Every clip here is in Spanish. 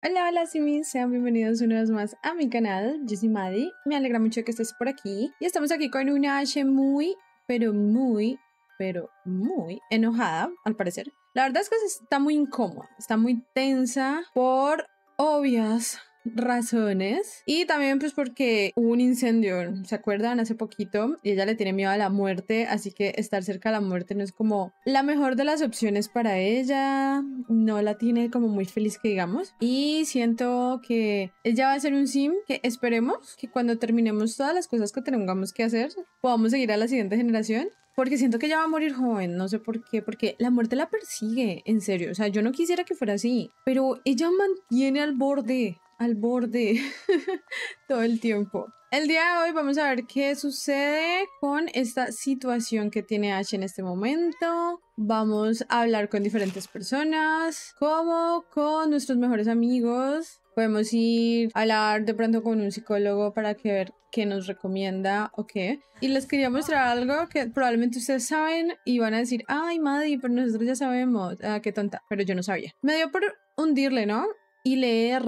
Hola, hola Simis, sean bienvenidos una vez más a mi canal, yo soy Maddie, me alegra mucho que estés por aquí y estamos aquí con una H muy, pero muy, pero muy enojada, al parecer. La verdad es que está muy incómoda, está muy tensa por obvias razones y también pues porque hubo un incendio, ¿se acuerdan? Hace poquito y ella le tiene miedo a la muerte, así que estar cerca de la muerte no es como la mejor de las opciones para ella, no la tiene como muy feliz que digamos y siento que ella va a ser un sim que esperemos que cuando terminemos todas las cosas que tengamos que hacer podamos seguir a la siguiente generación porque siento que ella va a morir joven, no sé por qué, porque la muerte la persigue, en serio. O sea, yo no quisiera que fuera así, pero ella mantiene al borde al borde todo el tiempo. El día de hoy vamos a ver qué sucede con esta situación que tiene Ash en este momento. Vamos a hablar con diferentes personas, como con nuestros mejores amigos. Podemos ir a hablar de pronto con un psicólogo para que ver qué nos recomienda o qué. Y les quería mostrar algo que probablemente ustedes saben y van a decir, ay, Maddy, pero nosotros ya sabemos. Ah, qué tonta, pero yo no sabía. Me dio por hundirle, ¿no? y leer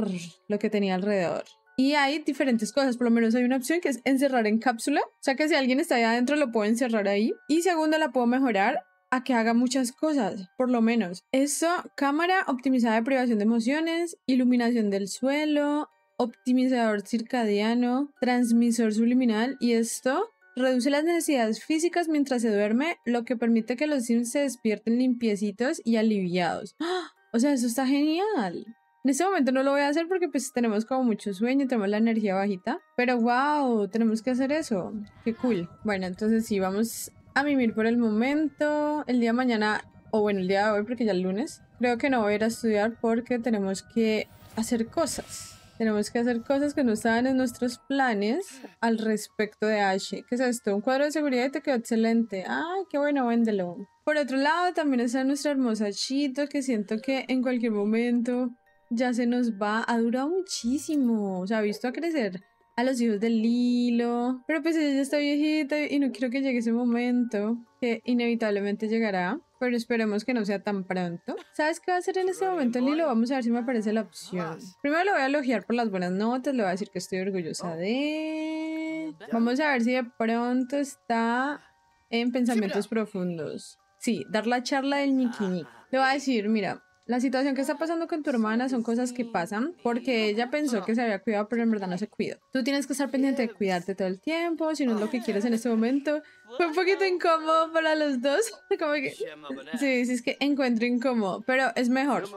lo que tenía alrededor. Y hay diferentes cosas, por lo menos hay una opción que es encerrar en cápsula, o sea que si alguien está ahí adentro lo puedo encerrar ahí. Y segunda la puedo mejorar a que haga muchas cosas, por lo menos. Eso, cámara optimizada de privación de emociones, iluminación del suelo, optimizador circadiano, transmisor subliminal y esto reduce las necesidades físicas mientras se duerme, lo que permite que los sims se despierten limpiecitos y aliviados. ¡Ah! O sea, eso está genial. En este momento no lo voy a hacer porque pues tenemos como mucho sueño, tenemos la energía bajita. Pero wow, tenemos que hacer eso. Qué cool. Bueno, entonces sí, vamos a mimir por el momento. El día de mañana, o bueno, el día de hoy porque ya es lunes. Creo que no voy a ir a estudiar porque tenemos que hacer cosas. Tenemos que hacer cosas que no estaban en nuestros planes al respecto de H ¿Qué es esto? Un cuadro de seguridad y te quedó excelente. Ay, qué bueno, véndelo. Por otro lado, también está nuestra hermosa Chito, que siento que en cualquier momento ya se nos va. Ha durado muchísimo. O sea, ha visto a crecer a los hijos del Lilo. Pero pues ella está viejita y no quiero que llegue ese momento que inevitablemente llegará. Pero esperemos que no sea tan pronto. ¿Sabes qué va a hacer en este momento, Lilo? Vamos a ver si me aparece la opción. Primero lo voy a elogiar por las buenas notas. Le voy a decir que estoy orgullosa de... Vamos a ver si de pronto está en pensamientos profundos. Sí, dar la charla del niquini. Ah. Le voy a decir, mira, la situación que está pasando con tu hermana son cosas que pasan porque ella pensó que se había cuidado, pero en verdad no se cuidó. Tú tienes que estar pendiente de cuidarte todo el tiempo, si no es lo que quieres en este momento. Fue un poquito incómodo para los dos. sí, sí, es que encuentro incómodo, pero es mejor.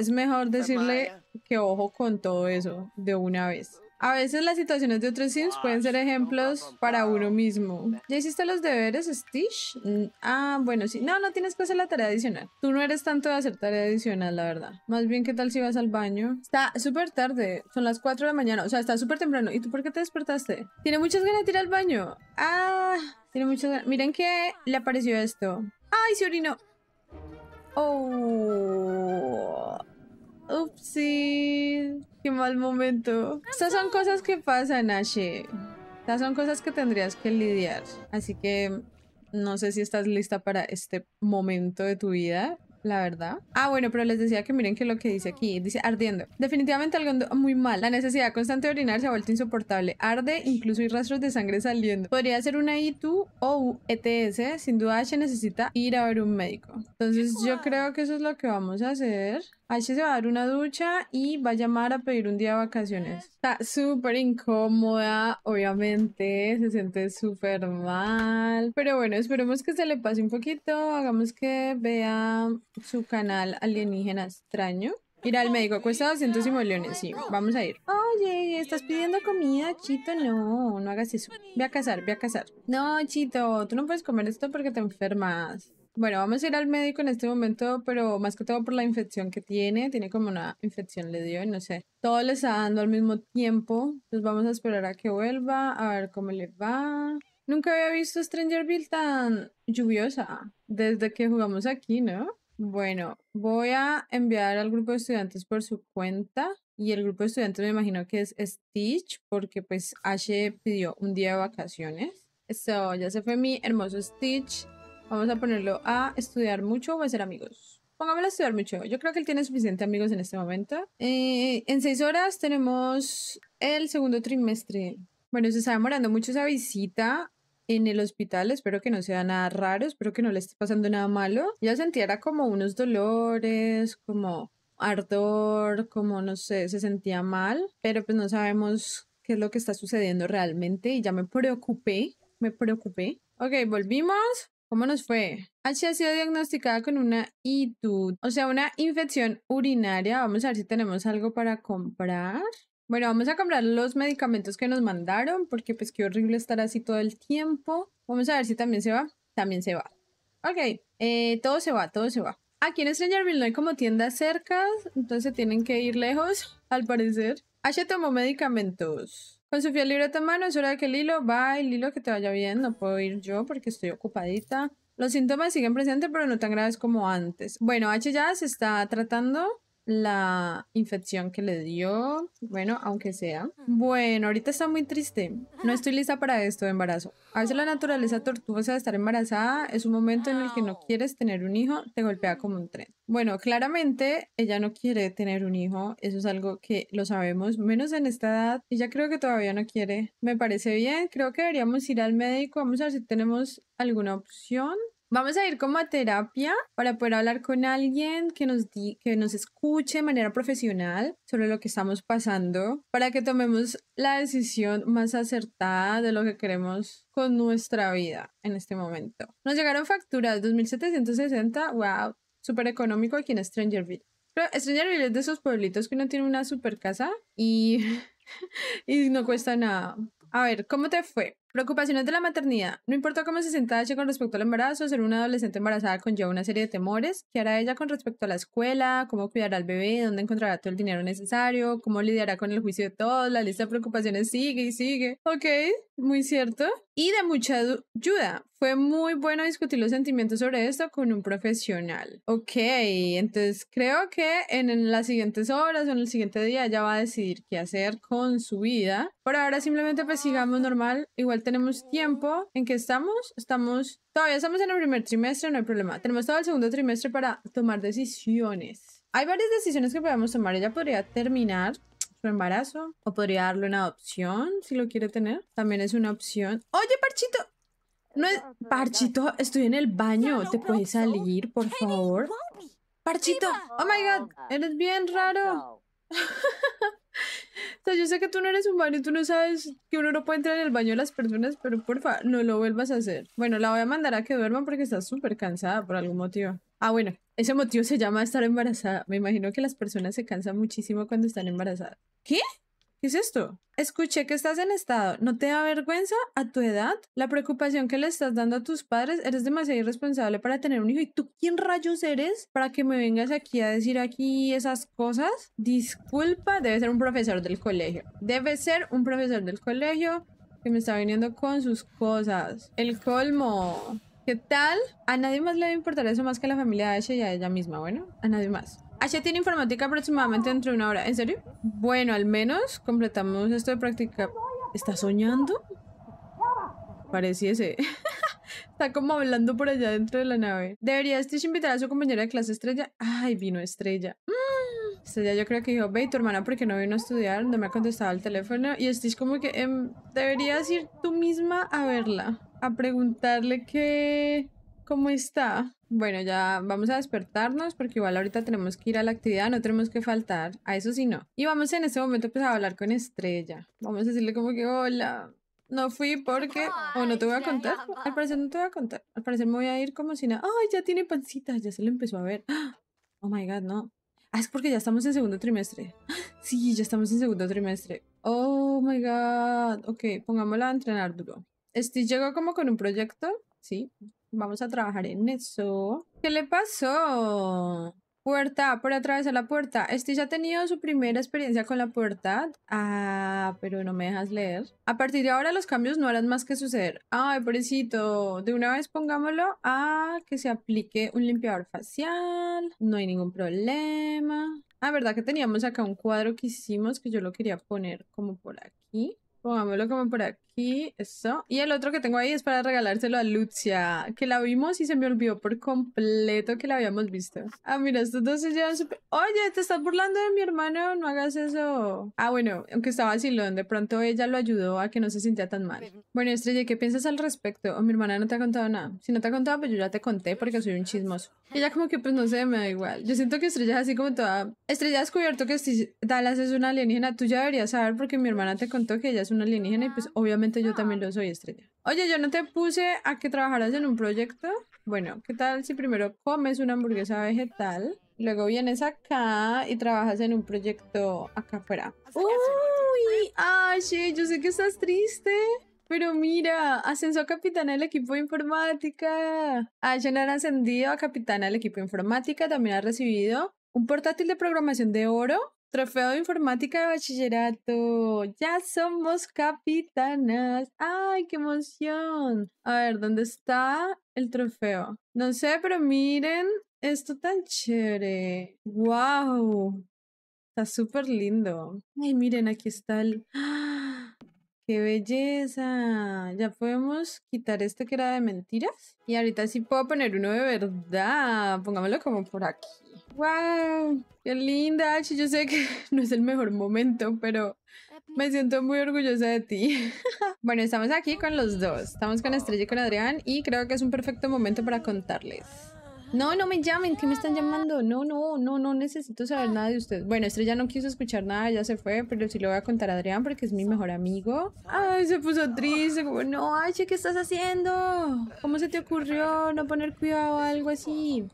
Es mejor decirle que ojo con todo eso de una vez. A veces las situaciones de otros Sims pueden ser ejemplos para uno mismo. ¿Ya hiciste los deberes, Stitch? Mm, ah, bueno, sí. No, no tienes que hacer la tarea adicional. Tú no eres tanto de hacer tarea adicional, la verdad. Más bien, ¿qué tal si vas al baño? Está súper tarde. Son las 4 de la mañana. O sea, está súper temprano. ¿Y tú por qué te despertaste? Tiene muchas ganas de ir al baño. Ah, tiene muchas ganas. Miren que le apareció esto. ¡Ay, se orinó! ¡Oh! Upsi. Qué mal momento. Estas son cosas que pasan, Ashe. Estas son cosas que tendrías que lidiar. Así que no sé si estás lista para este momento de tu vida. La verdad. Ah, bueno, pero les decía que miren que lo que dice aquí, dice ardiendo. Definitivamente algo muy mal. La necesidad constante de orinar se ha vuelto insoportable. Arde, incluso hay rastros de sangre saliendo. Podría ser una ITU o ETS. Sin duda, H necesita ir a ver un médico. Entonces, yo creo que eso es lo que vamos a hacer. H se va a dar una ducha y va a llamar a pedir un día de vacaciones. Está súper incómoda, obviamente, se siente súper mal. Pero bueno, esperemos que se le pase un poquito, hagamos que vea su canal alienígena extraño. Ir al médico cuesta 200 millones, sí, vamos a ir. Oye, ¿estás pidiendo comida, Chito? No, no hagas eso. Ve a casar, ve a casar. No, Chito, tú no puedes comer esto porque te enfermas. Bueno, vamos a ir al médico en este momento, pero más que todo por la infección que tiene. Tiene como una infección, le dio, y no sé. Todo le está dando al mismo tiempo. Entonces vamos a esperar a que vuelva, a ver cómo le va. Nunca había visto Strangerville tan lluviosa desde que jugamos aquí, ¿no? Bueno, voy a enviar al grupo de estudiantes por su cuenta y el grupo de estudiantes me imagino que es Stitch porque pues H pidió un día de vacaciones. Eso ya se fue mi hermoso Stitch. Vamos a ponerlo a estudiar mucho o a ser amigos. Pongámoslo a estudiar mucho. Yo creo que él tiene suficiente amigos en este momento. Eh, en seis horas tenemos el segundo trimestre. Bueno, se está demorando mucho esa visita en el hospital. Espero que no sea nada raro. Espero que no le esté pasando nada malo. Ya sentía como unos dolores, como ardor, como no sé, se sentía mal. Pero pues no sabemos qué es lo que está sucediendo realmente. Y ya me preocupé. Me preocupé. Ok, volvimos. ¿Cómo nos fue? H ha sido diagnosticada con una ITU, o sea, una infección urinaria. Vamos a ver si tenemos algo para comprar. Bueno, vamos a comprar los medicamentos que nos mandaron, porque pues qué horrible estar así todo el tiempo. Vamos a ver si también se va. También se va. Ok, eh, todo se va, todo se va. Aquí en Strangerville no hay como tiendas cercas, entonces tienen que ir lejos, al parecer. H tomó medicamentos. Con Sofía libreta tu mano, es hora de que Lilo, bye, Lilo, que te vaya bien, no puedo ir yo porque estoy ocupadita. Los síntomas siguen presentes, pero no tan graves como antes. Bueno, H ya se está tratando la infección que le dio. Bueno, aunque sea. Bueno, ahorita está muy triste. No estoy lista para esto de embarazo. A veces la oh. naturaleza tortuosa de estar embarazada es un momento en el que no quieres tener un hijo, te golpea como un tren. Bueno, claramente ella no quiere tener un hijo. Eso es algo que lo sabemos, menos en esta edad. y ya creo que todavía no quiere. Me parece bien. Creo que deberíamos ir al médico. Vamos a ver si tenemos alguna opción. Vamos a ir como a terapia para poder hablar con alguien que nos, di, que nos escuche de manera profesional sobre lo que estamos pasando, para que tomemos la decisión más acertada de lo que queremos con nuestra vida en este momento. Nos llegaron facturas 2760, wow, súper económico aquí en Strangerville. Pero Strangerville es de esos pueblitos que uno tiene una super casa y, y no cuesta nada. A ver, ¿cómo te fue? Preocupaciones de la maternidad. No importa cómo se sienta ella con respecto al embarazo, ser una adolescente embarazada conlleva una serie de temores. ¿Qué hará ella con respecto a la escuela? ¿Cómo cuidará al bebé? ¿Dónde encontrará todo el dinero necesario? ¿Cómo lidiará con el juicio de todos? La lista de preocupaciones sigue y sigue. Ok, muy cierto. Y de mucha ayuda. Fue muy bueno discutir los sentimientos sobre esto con un profesional. Ok, entonces creo que en las siguientes horas o en el siguiente día ya va a decidir qué hacer con su vida. Por ahora simplemente pues sigamos normal. Igual tenemos tiempo. ¿En qué estamos? Estamos, todavía estamos en el primer trimestre, no hay problema. Tenemos todo el segundo trimestre para tomar decisiones. Hay varias decisiones que podemos tomar. Ella podría terminar su embarazo o podría darlo una adopción si lo quiere tener. También es una opción. Oye, Parchito. No es... Parchito, estoy en el baño. ¿Te puedes salir, por favor? Parchito. Oh my god, eres bien raro. sea, yo sé que tú no eres humano y tú no sabes que uno no puede entrar en el baño de las personas, pero porfa, no lo vuelvas a hacer. Bueno, la voy a mandar a que duerman porque está súper cansada por algún motivo. Ah, bueno, ese motivo se llama estar embarazada. Me imagino que las personas se cansan muchísimo cuando están embarazadas. ¿Qué? ¿Qué es esto? Escuché que estás en estado. ¿No te da vergüenza a tu edad? La preocupación que le estás dando a tus padres, eres demasiado irresponsable para tener un hijo. ¿Y tú quién rayos eres para que me vengas aquí a decir aquí esas cosas? Disculpa, debe ser un profesor del colegio. Debe ser un profesor del colegio que me está viniendo con sus cosas. El colmo. ¿Qué tal? A nadie más le a importar eso más que a la familia H y a ella misma, bueno, a nadie más. Asia ah, tiene informática aproximadamente dentro de una hora. ¿En serio? Bueno, al menos completamos esto de práctica. ¿Está soñando? Pareciese. Está como hablando por allá dentro de la nave. Deberías Stitch este invitar a su compañera de clase Estrella. Ay, vino Estrella. Mm, estrella yo creo que dijo, ve, tu hermana, porque no vino a estudiar? No me ha contestado el teléfono. Y Stitch este como que, em, deberías ir tú misma a verla. A preguntarle qué. ¿Cómo está? Bueno, ya vamos a despertarnos porque igual ahorita tenemos que ir a la actividad, no tenemos que faltar, a eso sí no. Y vamos en este momento pues a hablar con Estrella. Vamos a decirle como que hola, no fui porque, o no te voy a contar, al parecer no te voy a contar, al parecer me voy a ir como si nada, ay, ya tiene pancita, ya se lo empezó a ver. Oh my god, no. Ah, es porque ya estamos en segundo trimestre. Sí, ya estamos en segundo trimestre. Oh my god. Ok, pongámosla a entrenar duro. Este llegó como con un proyecto, sí, Vamos a trabajar en eso. ¿Qué le pasó? Puerta, por atravesar la puerta. Este ya ha tenido su primera experiencia con la puerta. Ah, pero no me dejas leer. A partir de ahora los cambios no harán más que suceder. Ay, pobrecito. De una vez pongámoslo a que se aplique un limpiador facial. No hay ningún problema. Ah, verdad que teníamos acá un cuadro que hicimos que yo lo quería poner como por aquí. Pongámoslo como por aquí y eso. Y el otro que tengo ahí es para regalárselo a Lucia, que la vimos y se me olvidó por completo que la habíamos visto. Ah, mira, estos dos se llevan súper... Oye, te estás burlando de mi hermano, no hagas eso. Ah, bueno, aunque estaba vacilón, de pronto ella lo ayudó a que no se sintiera tan mal. Bueno, Estrella, ¿qué piensas al respecto? O oh, mi hermana no te ha contado nada. Si no te ha contado, pues yo ya te conté porque soy un chismoso. ella como que, pues no sé, me da igual. Yo siento que Estrella es así como toda... Estrella ha descubierto que Dallas es una alienígena. Tú ya deberías saber porque mi hermana te contó que ella es una alienígena y pues obviamente yo también ah. lo soy, estrella. Oye, yo no te puse a que trabajaras en un proyecto. Bueno, ¿qué tal si primero comes una hamburguesa vegetal? Luego vienes acá y trabajas en un proyecto acá afuera. ¡Uy! ¡Ay, yo sé que estás triste! Pero mira, ascenso a capitana del equipo de informática. no ha ascendido a capitana del equipo de informática. También ha recibido un portátil de programación de oro Trofeo de informática de bachillerato. Ya somos capitanas. ¡Ay, qué emoción! A ver, ¿dónde está el trofeo? No sé, pero miren esto tan chévere. ¡Wow! Está súper lindo. Ay, miren, aquí está el... ¡Qué belleza! Ya podemos quitar este que era de mentiras. Y ahorita sí puedo poner uno de verdad. póngamelo como por aquí. ¡Wow! ¡Qué linda, Yo sé que no es el mejor momento, pero me siento muy orgullosa de ti. bueno, estamos aquí con los dos. Estamos con Estrella y con Adrián y creo que es un perfecto momento para contarles. No, no me llamen, que me están llamando. No, no, no, no necesito saber nada de ustedes. Bueno, Estrella no quiso escuchar nada, ya se fue, pero sí lo voy a contar a Adrián porque es mi mejor amigo. Ay, se puso triste, como, no, H, ¿qué estás haciendo? ¿Cómo se te ocurrió no poner cuidado o algo así?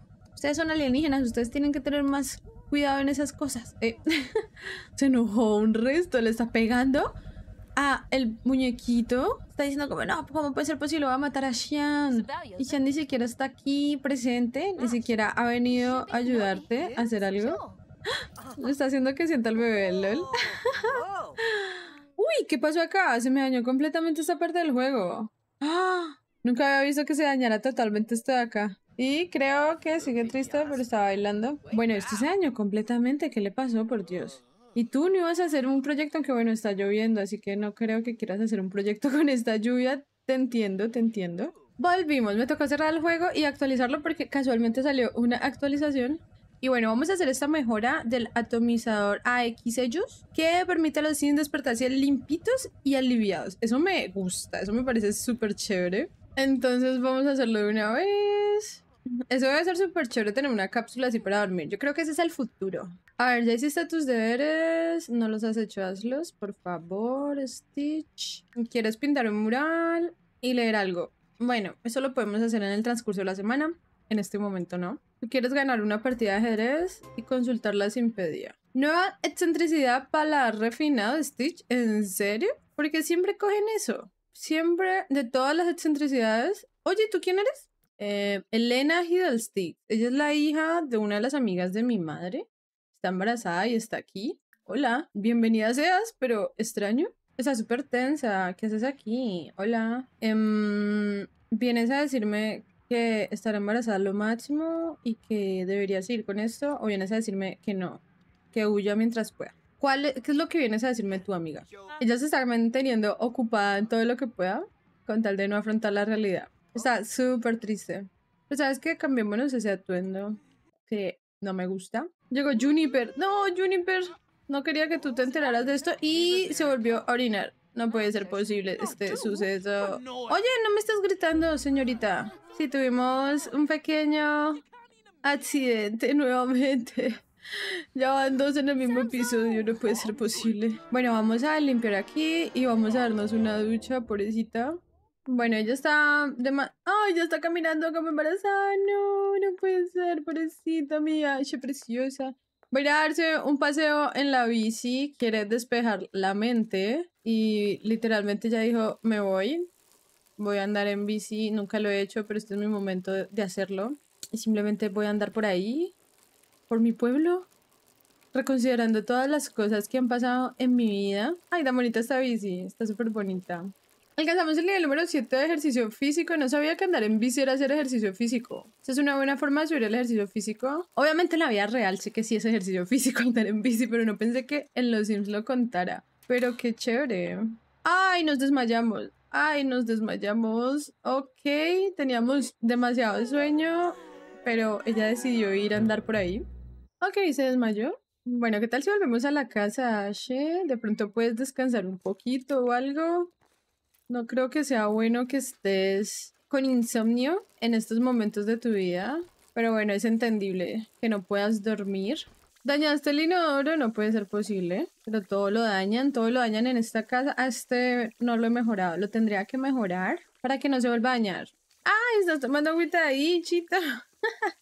ustedes son alienígenas, ustedes tienen que tener más cuidado en esas cosas. Eh, se enojó un resto, le está pegando a el muñequito. Está diciendo como, no, ¿cómo puede ser posible? va a matar a Xian. Y Xian ni siquiera está aquí presente, ni siquiera ha venido a ayudarte a hacer algo. está haciendo que sienta el bebé, LOL. Uy, ¿qué pasó acá? Se me dañó completamente esta parte del juego. Nunca había visto que se dañara totalmente esto de acá. Y creo que sigue triste, pero está bailando. Bueno, este es año completamente. ¿Qué le pasó? Por Dios. Y tú no ibas a hacer un proyecto, aunque bueno, está lloviendo, así que no creo que quieras hacer un proyecto con esta lluvia. Te entiendo, te entiendo. Volvimos, me tocó cerrar el juego y actualizarlo porque casualmente salió una actualización. Y bueno, vamos a hacer esta mejora del atomizador AX Ellos, que permite a los sims despertarse limpitos y aliviados. Eso me gusta, eso me parece súper chévere. Entonces vamos a hacerlo de una vez. Eso debe ser súper chévere tener una cápsula así para dormir. Yo creo que ese es el futuro. A ver, ya hiciste tus deberes. No los has hecho, hazlos, por favor, Stitch. ¿Quieres pintar un mural y leer algo? Bueno, eso lo podemos hacer en el transcurso de la semana. En este momento no. ¿Tú quieres ganar una partida de ajedrez y consultarla sin pedir? Nueva excentricidad para refinado Stitch. ¿En serio? Porque siempre cogen eso. Siempre, de todas las excentricidades. Oye, ¿tú quién eres? Eh, Elena Hiddlestick, ella es la hija de una de las amigas de mi madre. Está embarazada y está aquí. Hola, bienvenida seas, pero extraño. Está súper tensa. ¿Qué haces aquí? Hola. Em, vienes a decirme que estará embarazada lo máximo y que deberías ir con esto, o vienes a decirme que no, que huya mientras pueda. ¿Cuál e, ¿Qué es lo que vienes a decirme tu amiga? Ella se está manteniendo ocupada en todo lo que pueda con tal de no afrontar la realidad. Está súper triste. Pues sabes que cambiémonos ese atuendo que no me gusta. Llegó Juniper. No, Juniper. No quería que tú te enteraras de esto y se volvió a orinar. No puede ser posible este suceso. Oye, no me estás gritando, señorita. Sí, tuvimos un pequeño accidente nuevamente. Ya van dos en el mismo episodio, no puede ser posible. Bueno, vamos a limpiar aquí y vamos a darnos una ducha, pobrecita. Bueno, ella está de ¡Ay, ya está caminando como embarazada! No, no puede ser, pobrecita mía, ¡Qué preciosa! Voy a darse un paseo en la bici, quiere despejar la mente y literalmente ya dijo, me voy, voy a andar en bici, nunca lo he hecho, pero este es mi momento de hacerlo. Y simplemente voy a andar por ahí, por mi pueblo, reconsiderando todas las cosas que han pasado en mi vida. Ay, tan bonita esta bici, está súper bonita. Alcanzamos el nivel número 7 de ejercicio físico. No sabía que andar en bici era hacer ejercicio físico. Esa es una buena forma de subir el ejercicio físico. Obviamente en la vida real sé que sí es ejercicio físico andar en bici, pero no pensé que en los Sims lo contara. Pero qué chévere. ¡Ay, nos desmayamos! ¡Ay, nos desmayamos! Ok, teníamos demasiado sueño, pero ella decidió ir a andar por ahí. Ok, se desmayó. Bueno, ¿qué tal si volvemos a la casa, Ashe? De pronto puedes descansar un poquito o algo. No creo que sea bueno que estés con insomnio en estos momentos de tu vida, pero bueno, es entendible que no puedas dormir. Dañaste el inodoro, no puede ser posible, pero todo lo dañan, todo lo dañan en esta casa. A este no lo he mejorado, lo tendría que mejorar para que no se vuelva a dañar. ¡Ay, estás tomando agüita ahí, chita!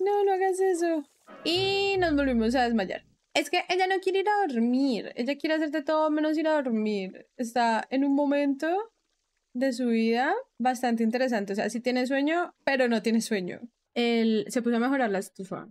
no, no hagas eso. Y nos volvimos a desmayar. Es que ella no quiere ir a dormir, ella quiere hacerte todo menos ir a dormir. Está en un momento de su vida bastante interesante. O sea, sí tiene sueño, pero no tiene sueño. El se puso a mejorar la estufa.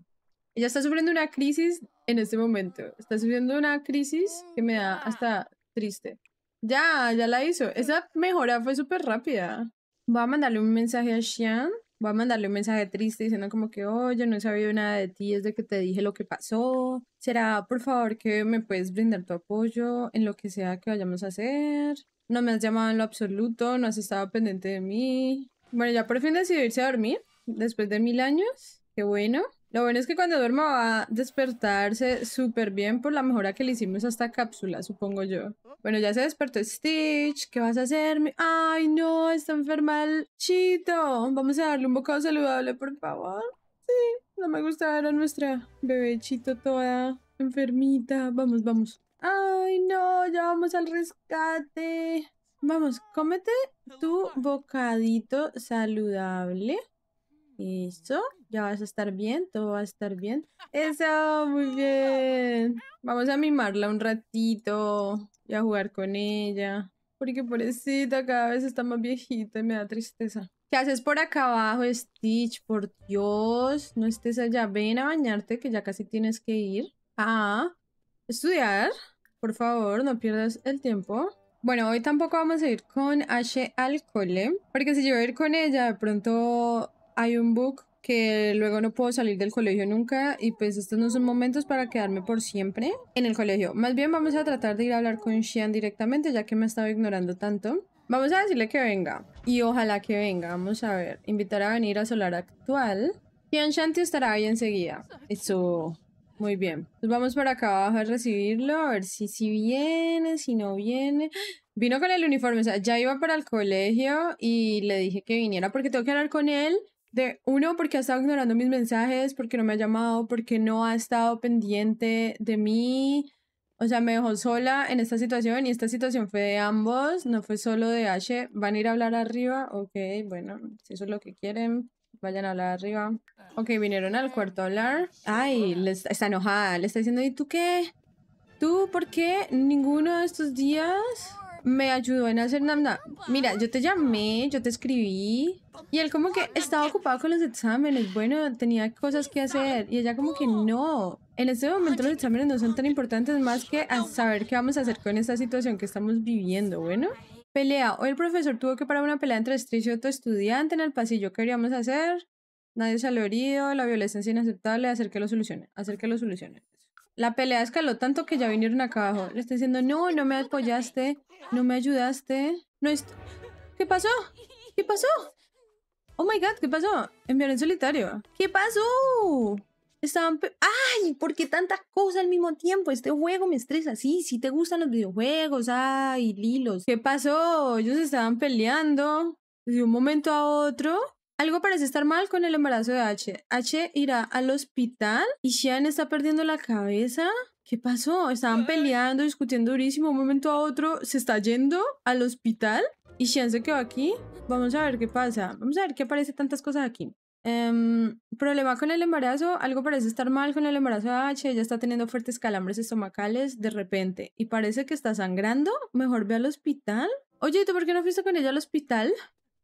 Ella está sufriendo una crisis en este momento. Está sufriendo una crisis que me da hasta triste. Ya, ya la hizo. Esa mejora fue súper rápida. Voy a mandarle un mensaje a Xian voy a mandarle un mensaje triste diciendo como que, oye, no he sabido nada de ti desde que te dije lo que pasó. Será, por favor, que me puedes brindar tu apoyo en lo que sea que vayamos a hacer. No me has llamado en lo absoluto, no has estado pendiente de mí. Bueno, ya por fin decidí irse a dormir después de mil años. Qué bueno. Lo bueno es que cuando duerma va a despertarse súper bien por la mejora que le hicimos a esta cápsula, supongo yo. Bueno, ya se despertó Stitch. ¿Qué vas a hacer? Ay, no, está enferma el chito. Vamos a darle un bocado saludable, por favor. Sí, no me gusta ver a nuestra Chito toda enfermita. Vamos, vamos. Ay, no, ya vamos al rescate. Vamos, cómete tu bocadito saludable. Eso, ya vas a estar bien, todo va a estar bien. Eso, muy bien. Vamos a mimarla un ratito y a jugar con ella. Porque pobrecita, cada vez está más viejita y me da tristeza. ¿Qué haces por acá abajo, Stitch? Por Dios, no estés allá. Ven a bañarte que ya casi tienes que ir. A ah, estudiar. Por favor, no pierdas el tiempo. Bueno, hoy tampoco vamos a ir con H al porque si yo voy a ir con ella, de pronto hay un book que luego no puedo salir del colegio nunca y pues estos no son momentos para quedarme por siempre en el colegio. Más bien vamos a tratar de ir a hablar con Xian directamente ya que me ha ignorando tanto. Vamos a decirle que venga y ojalá que venga, vamos a ver, invitar a venir a Solar Actual. Shian Shanti estará ahí enseguida. Eso, muy bien. Pues vamos para acá abajo a recibirlo, a ver si, si viene, si no viene. Vino con el uniforme, o sea, ya iba para el colegio y le dije que viniera porque tengo que hablar con él de uno, porque ha estado ignorando mis mensajes, porque no me ha llamado, porque no ha estado pendiente de mí. O sea, me dejó sola en esta situación y esta situación fue de ambos, no fue solo de H. ¿Van a ir a hablar arriba? Ok, bueno, si eso es lo que quieren, vayan a hablar arriba. Ok, vinieron al cuarto a hablar. Ay, está enojada, le está diciendo, ¿y tú qué? ¿Tú por qué ninguno de estos días me ayudó en hacer nada. Mira, yo te llamé, yo te escribí. Y él como que estaba ocupado con los exámenes. Bueno, tenía cosas que hacer. Y ella como que no. En este momento los exámenes no son tan importantes más que saber qué vamos a hacer con esta situación que estamos viviendo. Bueno. Pelea. Hoy el profesor tuvo que parar una pelea entre tres y otro estudiante en el pasillo. ¿Qué queríamos hacer? Nadie salió herido. La violencia es inaceptable. Hacer que lo solucione. Hacer que lo solucione la pelea escaló tanto que ya vinieron acá abajo. Le está diciendo, no, no me apoyaste, no me ayudaste. No ¿Qué pasó? ¿Qué pasó? Oh my god, ¿qué pasó? Enviaron en solitario. ¿Qué pasó? Estaban... ¡Ay! ¿Por qué tantas cosas al mismo tiempo? Este juego me estresa. Sí, sí te gustan los videojuegos. ¡Ay, Lilos! ¿Qué pasó? Ellos estaban peleando de un momento a otro algo parece estar mal con el embarazo de H. H irá al hospital y Xian está perdiendo la cabeza. ¿Qué pasó? Estaban peleando, discutiendo durísimo. Un momento a otro se está yendo al hospital y Xian se quedó aquí. Vamos a ver qué pasa. Vamos a ver qué aparece tantas cosas aquí. Em, problema con el embarazo, algo parece estar mal con el embarazo de H, ella está teniendo fuertes calambres estomacales de repente y parece que está sangrando, mejor ve al hospital. Oye, ¿tú por qué no fuiste con ella al hospital?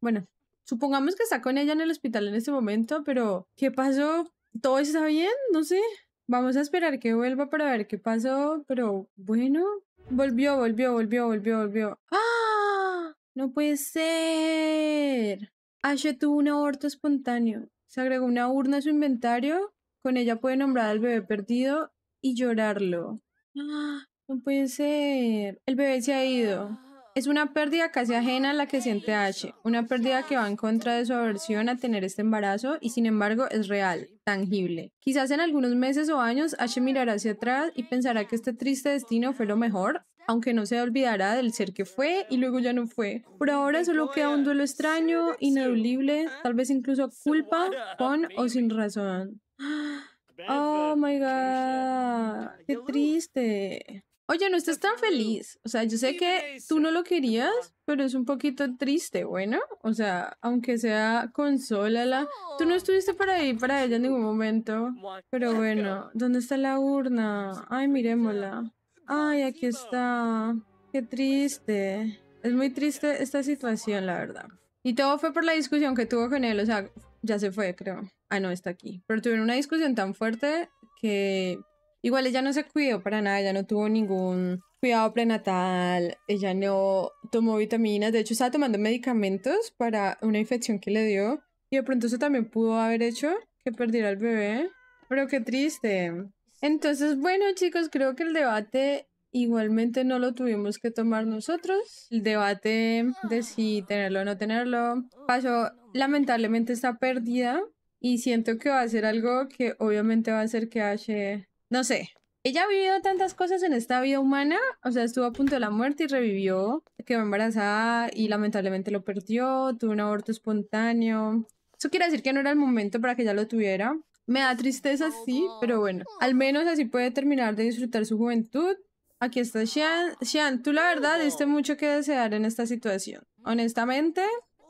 Bueno, Supongamos que está con ella en el hospital en este momento, pero ¿qué pasó? ¿Todo está bien? No sé. Vamos a esperar que vuelva para ver qué pasó, pero bueno. Volvió, volvió, volvió, volvió, volvió. ¡Ah! No puede ser. Ashe tuvo un aborto espontáneo. Se agregó una urna a su inventario. Con ella puede nombrar al bebé perdido y llorarlo. ¡Ah! No puede ser. El bebé se ha ido. Es una pérdida casi ajena a la que siente H, una pérdida que va en contra de su aversión a tener este embarazo y sin embargo es real, tangible. Quizás en algunos meses o años H mirará hacia atrás y pensará que este triste destino fue lo mejor, aunque no se olvidará del ser que fue y luego ya no fue. Por ahora solo queda un duelo extraño, ineludible, tal vez incluso culpa, con o sin razón. Oh my god, qué triste. Oye, no estás tan feliz. O sea, yo sé que tú no lo querías, pero es un poquito triste, bueno. O sea, aunque sea consólala. Tú no estuviste para ir para ella en ningún momento. Pero bueno, ¿dónde está la urna? Ay, miremosla. Ay, aquí está. Qué triste. Es muy triste esta situación, la verdad. Y todo fue por la discusión que tuvo con él. O sea, ya se fue, creo. Ah, no, está aquí. Pero tuvieron una discusión tan fuerte que Igual ella no se cuidó para nada, ella no tuvo ningún cuidado prenatal, ella no tomó vitaminas, de hecho estaba tomando medicamentos para una infección que le dio y de pronto eso también pudo haber hecho que perdiera al bebé, pero qué triste. Entonces, bueno chicos, creo que el debate igualmente no lo tuvimos que tomar nosotros. El debate de si tenerlo o no tenerlo pasó lamentablemente está perdida y siento que va a ser algo que obviamente va a hacer que h no sé. Ella ha vivido tantas cosas en esta vida humana, o sea, estuvo a punto de la muerte y revivió, quedó embarazada y lamentablemente lo perdió, tuvo un aborto espontáneo. Eso quiere decir que no era el momento para que ella lo tuviera. Me da tristeza, sí, pero bueno, al menos así puede terminar de disfrutar su juventud. Aquí está Xian Xian tú la verdad diste mucho que desear en esta situación. Honestamente,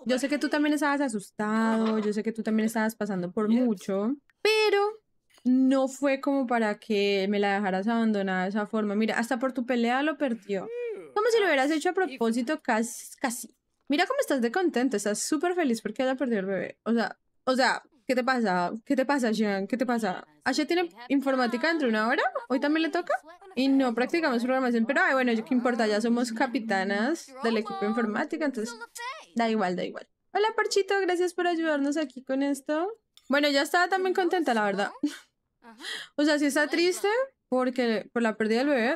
yo sé que tú también estabas asustado, yo sé que tú también estabas pasando por mucho, pero no fue como para que me la dejaras abandonada de esa forma. Mira, hasta por tu pelea lo perdió. Como si lo hubieras hecho a propósito, casi. casi. Mira cómo estás de contento, estás súper feliz porque haya perdido el bebé. O sea, o sea, ¿qué te pasa? ¿Qué te pasa, Jean? ¿Qué te pasa? ¿Ayer tiene informática dentro una hora? ¿Hoy también le toca? Y no practicamos programación, pero ay, bueno, ¿qué importa? Ya somos capitanas del equipo de informática, entonces da igual, da igual. Hola, Parchito, gracias por ayudarnos aquí con esto. Bueno, ya estaba también contenta, la verdad. O sea, sí está triste porque, por la pérdida del bebé,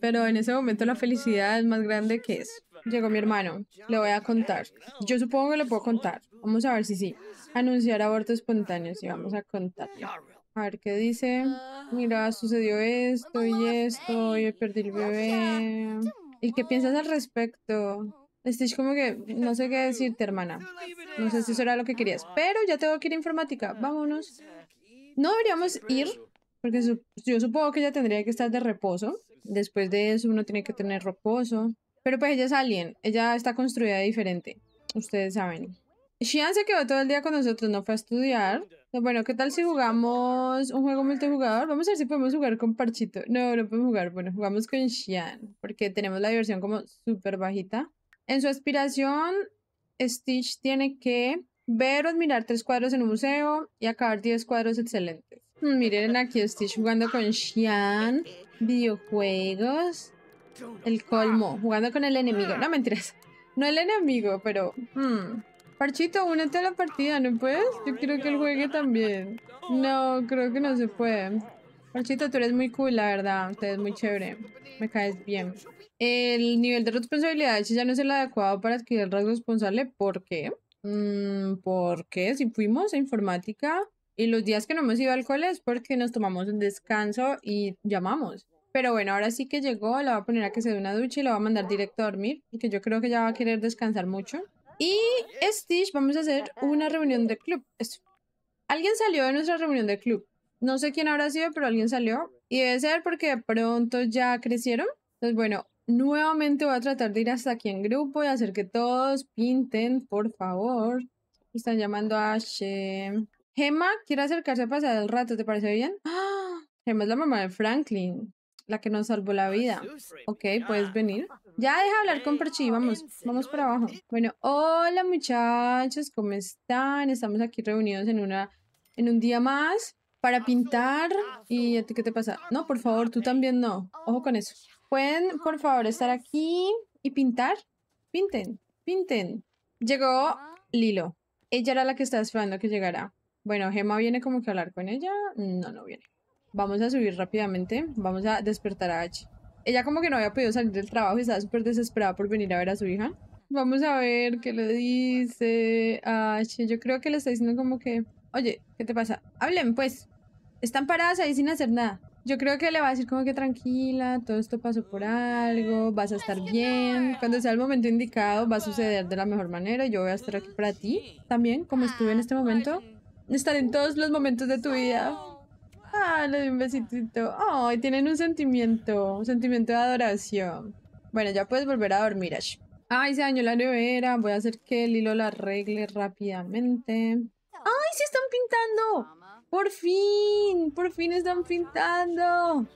pero en ese momento la felicidad es más grande que es Llegó mi hermano, le voy a contar. Yo supongo que le puedo contar. Vamos a ver si sí. Anunciar aborto espontáneo, sí, vamos a contar A ver qué dice. Mira, sucedió esto y esto, yo perdí el bebé. ¿Y qué piensas al respecto? Stitch como que no sé qué decirte, hermana. No sé si eso era lo que querías, pero ya tengo que ir a informática. Vámonos. No deberíamos ir, porque yo supongo que ella tendría que estar de reposo. Después de eso uno tiene que tener reposo. Pero pues ella es alguien, ella está construida diferente, ustedes saben. Shian se quedó todo el día con nosotros, no fue a estudiar. Bueno, ¿qué tal si jugamos un juego multijugador? Vamos a ver si podemos jugar con Parchito. No, no podemos jugar. Bueno, jugamos con Shian, porque tenemos la diversión como súper bajita. En su aspiración, Stitch tiene que Ver o admirar tres cuadros en un museo y acabar 10 cuadros excelentes. Mm, miren, aquí estoy jugando con Xian, videojuegos, el colmo, jugando con el enemigo. No, mentiras. No el enemigo, pero... Mm. Parchito, únete a la partida, ¿no puedes? Yo quiero que él juegue también. No, creo que no se puede. Parchito, tú eres muy cool, la verdad. Usted es muy chévere. Me caes bien. El nivel de responsabilidad ya no es el adecuado para adquirir el rasgo responsable. ¿Por qué? Mm, porque si fuimos a informática y los días que no hemos ido al cole es porque nos tomamos un descanso y llamamos. Pero bueno, ahora sí que llegó, la va a poner a que se dé una ducha y la va a mandar directo a dormir, que yo creo que ya va a querer descansar mucho. Y Stitch, vamos a hacer una reunión de club. Alguien salió de nuestra reunión de club. No sé quién habrá sido, pero alguien salió. Y debe ser porque de pronto ya crecieron. Entonces, bueno, Nuevamente voy a tratar de ir hasta aquí en grupo y hacer que todos pinten, por favor. Están llamando a Shem. Gemma quiere acercarse a pasar el rato, ¿te parece bien? ¡Ah! Gemma es la mamá de Franklin, la que nos salvó la vida. Ok, puedes venir. Ya deja hablar con Perchi, vamos, vamos para abajo. Bueno, hola muchachos, ¿cómo están? Estamos aquí reunidos en, una, en un día más para pintar. ¿Y a ti qué te pasa? No, por favor, tú también no. Ojo con eso. Pueden, por favor, estar aquí y pintar. Pinten, pinten. Llegó Lilo. Ella era la que estaba esperando que llegara. Bueno, Gemma viene como que a hablar con ella. No, no viene. Vamos a subir rápidamente. Vamos a despertar a H. Ella como que no había podido salir del trabajo y estaba súper desesperada por venir a ver a su hija. Vamos a ver qué le dice H. Yo creo que le está diciendo como que... Oye, ¿qué te pasa? Hablen, pues. Están paradas ahí sin hacer nada. Yo creo que le va a decir como que tranquila, todo esto pasó por algo, vas a estar bien. Cuando sea el momento indicado, va a suceder de la mejor manera. Yo voy a estar aquí para ti también, como estuve en este momento. estar en todos los momentos de tu vida. Ah, le doy un besitito. Oh, tienen un sentimiento, un sentimiento de adoración. Bueno, ya puedes volver a dormir, Ash. Ay, se dañó la nevera. Voy a hacer que el hilo la arregle rápidamente. ¡Ay, se están pintando! Por fin, por fin están pintando.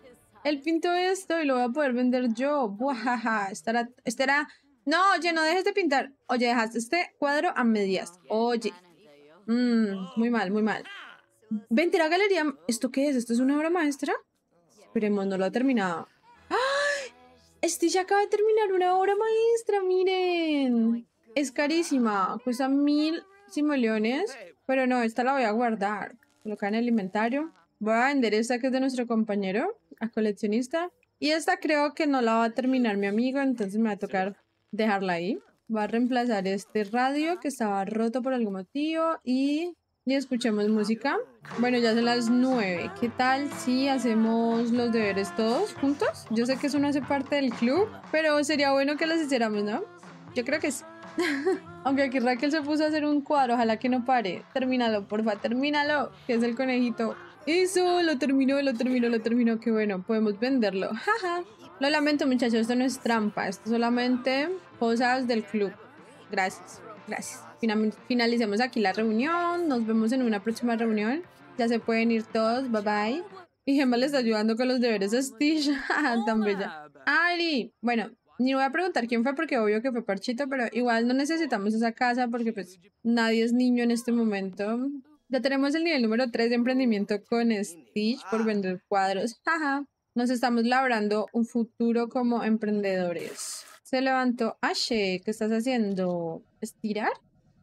Él pintó esto y lo voy a poder vender yo. Buajaja, estará, estará. No, oye, no dejes de pintar. Oye, dejaste este cuadro a medias. Oye. Mm, muy mal, muy mal. la galería. ¿Esto qué es? ¿Esto es una obra maestra? Esperemos, no lo ha terminado. ¡Ay! Este ya acaba de terminar una obra maestra, miren. Es carísima. Cuesta mil simoleones. Pero no, esta la voy a guardar. Colocar en el inventario. Voy a vender esta que es de nuestro compañero, a coleccionista. Y esta creo que no la va a terminar mi amigo, entonces me va a tocar dejarla ahí. Va a reemplazar este radio que estaba roto por algún motivo y, y escuchemos música. Bueno, ya son las nueve ¿Qué tal si hacemos los deberes todos juntos? Yo sé que eso no hace parte del club, pero sería bueno que los hiciéramos, ¿no? Yo creo que sí. Aunque aquí Raquel se puso a hacer un cuadro, ojalá que no pare. Termínalo, porfa, termínalo, que es el conejito. Eso, lo terminó, lo terminó, lo terminó, qué bueno, podemos venderlo. lo lamento muchachos, esto no es trampa, esto es solamente cosas del club. Gracias, gracias. Finalicemos aquí la reunión, nos vemos en una próxima reunión. Ya se pueden ir todos, bye bye. Y Gemma le está ayudando con los deberes a Stitch. Tan bella. Bueno, ni voy a preguntar quién fue porque obvio que fue Parchito, pero igual no necesitamos esa casa porque pues nadie es niño en este momento. Ya tenemos el nivel número 3 de emprendimiento con Stitch por vender cuadros. Jaja. Nos estamos labrando un futuro como emprendedores. Se levantó Ashe, ¿qué estás haciendo? ¿Estirar?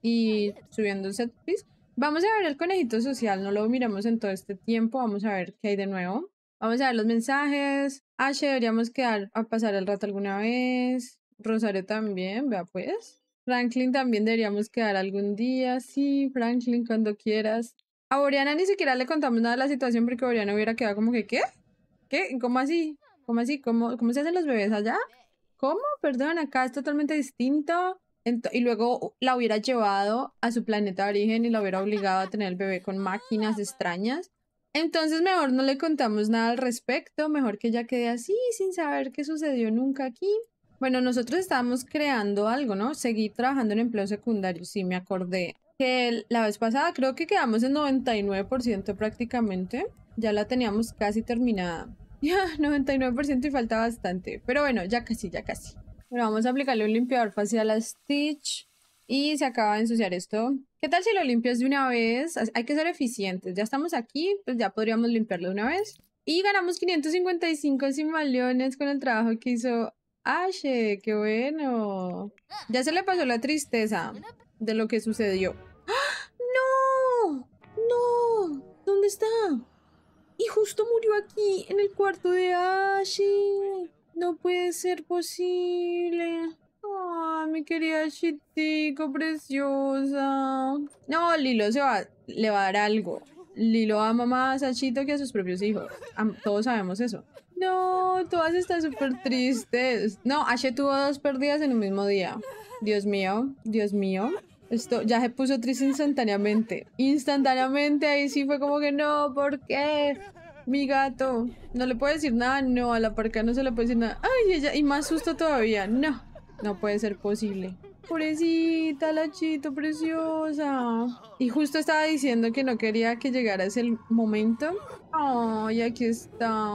Y subiendo el set piece. Vamos a ver el conejito social, no lo miramos en todo este tiempo, vamos a ver qué hay de nuevo. Vamos a ver los mensajes. H, deberíamos quedar a pasar el rato alguna vez. Rosario también, vea pues. Franklin también deberíamos quedar algún día. Sí, Franklin, cuando quieras. A Oriana ni siquiera le contamos nada de la situación porque Oriana hubiera quedado como que, ¿qué? ¿Qué? ¿Cómo así? ¿Cómo así? ¿Cómo, cómo se hacen los bebés allá? ¿Cómo? Perdón, acá es totalmente distinto. y luego la hubiera llevado a su planeta de origen y la hubiera obligado a tener el bebé con máquinas extrañas. Entonces, mejor no le contamos nada al respecto, mejor que ya quede así, sin saber qué sucedió nunca aquí. Bueno, nosotros estábamos creando algo, ¿no? Seguí trabajando en empleo secundario, sí, me acordé. Que la vez pasada creo que quedamos en 99% prácticamente. Ya la teníamos casi terminada. Ya, 99% y falta bastante. Pero bueno, ya casi, ya casi. Bueno, vamos a aplicarle un limpiador facial a Stitch y se acaba de ensuciar esto. ¿Qué tal si lo limpias de una vez? Hay que ser eficientes. Ya estamos aquí, pues ya podríamos limpiarlo de una vez. Y ganamos 555 cimaleones con el trabajo que hizo Ashe. ¡Qué bueno! Ya se le pasó la tristeza de lo que sucedió. ¡No! ¡No! ¿Dónde está? Y justo murió aquí, en el cuarto de Ashe. No puede ser posible mi querida Chitico, preciosa. No, Lilo se va, le va a dar algo. Lilo ama más a Chito que a sus propios hijos. Todos sabemos eso. No, todas están súper tristes. No, Ashe tuvo dos pérdidas en un mismo día. Dios mío, Dios mío. Esto ya se puso triste instantáneamente. Instantáneamente ahí sí fue como que no, ¿por qué? Mi gato. No le puede decir nada, no, a la parca no se le puede decir nada. Ay, ella, y más susto todavía, no. No puede ser posible. Pobrecita, Lachito, preciosa. Y justo estaba diciendo que no quería que llegara ese momento. Ay, aquí está.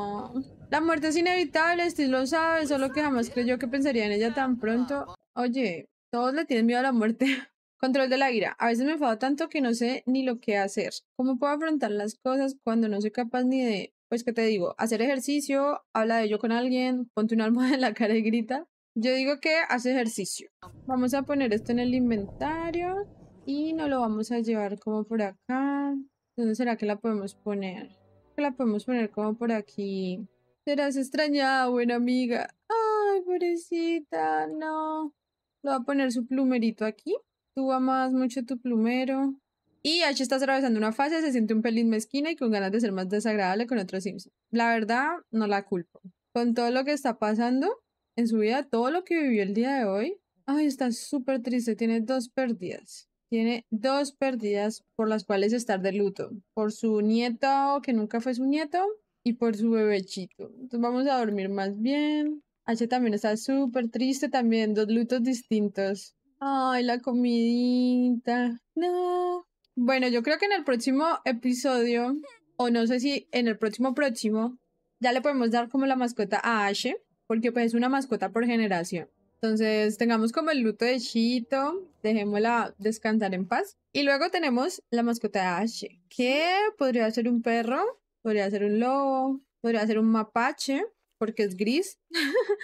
La muerte es inevitable, Steve lo sabe, solo que jamás creyó que pensaría en ella tan pronto. Oye, todos le tienen miedo a la muerte. Control de la ira. A veces me enfado tanto que no sé ni lo que hacer. ¿Cómo puedo afrontar las cosas cuando no soy capaz ni de, pues, ¿qué te digo? Hacer ejercicio, habla de ello con alguien, ponte un almohada en la cara y grita. Yo digo que hace ejercicio. Vamos a poner esto en el inventario y nos lo vamos a llevar como por acá. ¿Dónde será que la podemos poner? la podemos poner como por aquí. Serás extrañada, buena amiga. Ay, pobrecita, no. lo voy a poner su plumerito aquí. Tú amas mucho tu plumero. Y H está atravesando una fase, se siente un pelín mezquina y con ganas de ser más desagradable con otros Simpson. La verdad, no la culpo. Con todo lo que está pasando, en su vida todo lo que vivió el día de hoy, ay, está súper triste, tiene dos pérdidas. Tiene dos pérdidas por las cuales estar de luto. Por su nieto, que nunca fue su nieto, y por su bebechito. Entonces vamos a dormir más bien. H también está súper triste, también dos lutos distintos. Ay, la comidita. No. Bueno, yo creo que en el próximo episodio, o no sé si en el próximo próximo, ya le podemos dar como la mascota a Ashe porque pues es una mascota por generación. Entonces tengamos como el luto de Chito, dejémosla descansar en paz. Y luego tenemos la mascota de H, que podría ser un perro, podría ser un lobo, podría ser un mapache, porque es gris.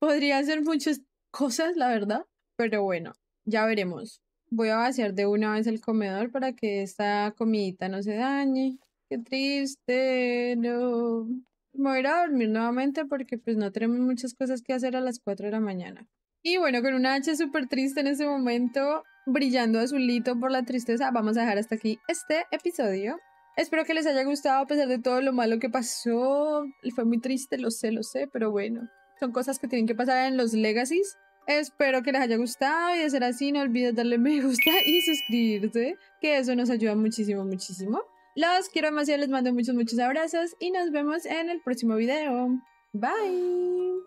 podría ser muchas cosas, la verdad. Pero bueno, ya veremos. Voy a vaciar de una vez el comedor para que esta comidita no se dañe. Qué triste, no me voy a ir a dormir nuevamente porque pues no tenemos muchas cosas que hacer a las 4 de la mañana. Y bueno, con una H súper triste en ese momento, brillando azulito por la tristeza, vamos a dejar hasta aquí este episodio. Espero que les haya gustado a pesar de todo lo malo que pasó. Fue muy triste, lo sé, lo sé, pero bueno, son cosas que tienen que pasar en los legacies. Espero que les haya gustado y de ser así no olvides darle me gusta y suscribirte. que eso nos ayuda muchísimo, muchísimo. Los quiero demasiado, les mando muchos, muchos abrazos y nos vemos en el próximo video. Bye.